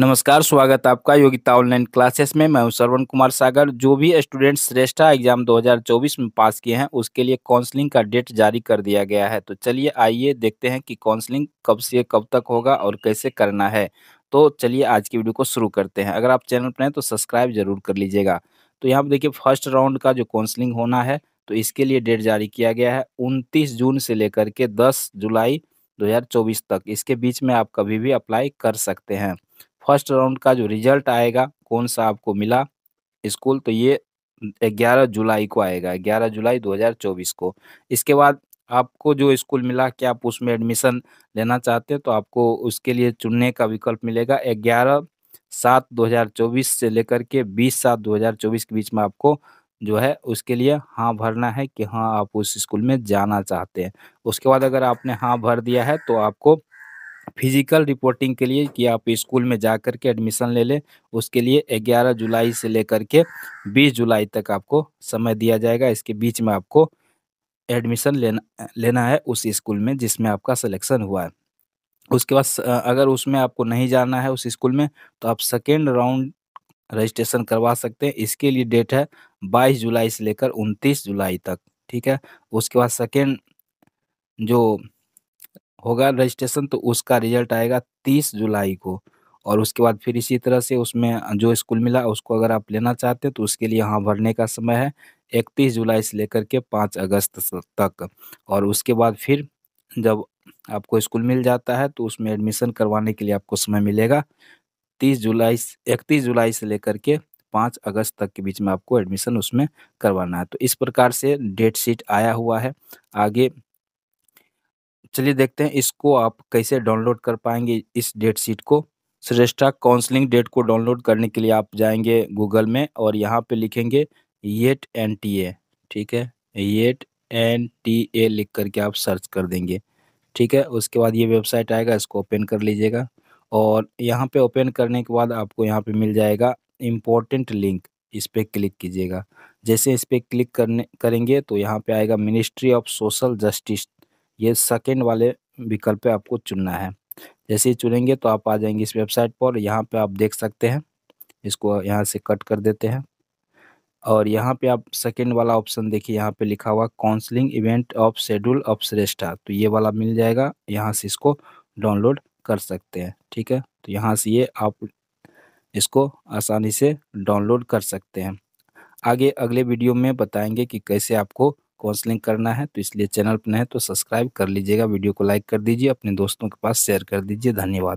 नमस्कार स्वागत आपका योगिता ऑनलाइन क्लासेस में मैं हूं श्रवण कुमार सागर जो भी स्टूडेंट श्रेष्ठा एग्जाम 2024 में पास किए हैं उसके लिए काउंसलिंग का डेट जारी कर दिया गया है तो चलिए आइए देखते हैं कि काउंसलिंग कब से कब तक होगा और कैसे करना है तो चलिए आज की वीडियो को शुरू करते हैं अगर आप चैनल पर हैं तो सब्सक्राइब जरूर कर लीजिएगा तो यहाँ पर देखिए फर्स्ट राउंड का जो काउंसलिंग होना है तो इसके लिए डेट जारी किया गया है उनतीस जून से लेकर के दस जुलाई दो तक इसके बीच में आप कभी भी अप्लाई कर सकते हैं फर्स्ट राउंड का जो रिजल्ट आएगा कौन सा आपको मिला स्कूल तो ये 11 जुलाई को आएगा 11 जुलाई 2024 को इसके बाद आपको जो स्कूल मिला क्या आप उसमें एडमिशन लेना चाहते हैं तो आपको उसके लिए चुनने का विकल्प मिलेगा ग्यारह सात 2024 से लेकर के बीस सात 2024 के बीच में आपको जो है उसके लिए हाँ भरना है कि हाँ आप उस स्कूल में जाना चाहते हैं उसके बाद अगर आपने हाँ भर दिया है तो आपको फिजिकल रिपोर्टिंग के लिए कि आप स्कूल में जा कर के एडमिशन ले लें उसके लिए 11 जुलाई से लेकर के 20 जुलाई तक आपको समय दिया जाएगा इसके बीच में आपको एडमिशन लेना लेना है उस स्कूल में जिसमें आपका सिलेक्शन हुआ है उसके बाद अगर उसमें आपको नहीं जाना है उस स्कूल में तो आप सेकेंड राउंड रजिस्ट्रेशन करवा सकते हैं इसके लिए डेट है 22 जुलाई से लेकर 29 जुलाई तक ठीक है उसके बाद सेकेंड जो होगा रजिस्ट्रेशन तो उसका रिजल्ट आएगा तीस जुलाई को और उसके बाद फिर इसी तरह से उसमें जो स्कूल मिला उसको अगर आप लेना चाहते हैं तो उसके लिए यहाँ भरने का समय है इकतीस जुलाई से लेकर के पाँच अगस्त तक और उसके बाद फिर जब आपको स्कूल मिल जाता है तो उसमें एडमिशन करवाने के लिए आपको समय मिलेगा तीस जुलाई इकतीस जुलाई से लेकर के पाँच अगस्त तक के बीच में आपको एडमिशन उसमें करवाना है तो इस प्रकार से डेट शीट आया हुआ है आगे चलिए देखते हैं इसको आप कैसे डाउनलोड कर पाएंगे इस डेट शीट को श्रेष्ठा काउंसलिंग डेट को डाउनलोड करने के लिए आप जाएंगे गूगल में और यहाँ पे लिखेंगे येट एन टी ए ठीक है येट एन टी ए लिख करके आप सर्च कर देंगे ठीक है उसके बाद ये वेबसाइट आएगा इसको ओपन कर लीजिएगा और यहाँ पे ओपन करने के बाद आपको यहाँ पे मिल जाएगा इम्पोर्टेंट लिंक इस पर क्लिक कीजिएगा जैसे इस पर क्लिक करने करेंगे तो यहाँ पे आएगा मिनिस्ट्री ऑफ सोशल जस्टिस ये सेकेंड वाले विकल्प पे आपको चुनना है जैसे ही चुनेंगे तो आप आ जाएंगे इस वेबसाइट पर यहाँ पे आप देख सकते हैं इसको यहाँ से कट कर देते हैं और यहाँ पे आप सेकेंड वाला ऑप्शन देखिए यहाँ पे लिखा हुआ counselling event of schedule of Shreshta तो ये वाला मिल जाएगा यहाँ से इसको डाउनलोड कर सकते हैं ठीक है तो यहाँ से ये आप इसको आसानी से डाउनलोड कर सकते हैं आगे अगले वीडियो में बताएंगे कि कैसे आपको काउंसलिंग करना है तो इसलिए चैनल पर नहीं तो सब्सक्राइब कर लीजिएगा वीडियो को लाइक कर दीजिए अपने दोस्तों के पास शेयर कर दीजिए धन्यवाद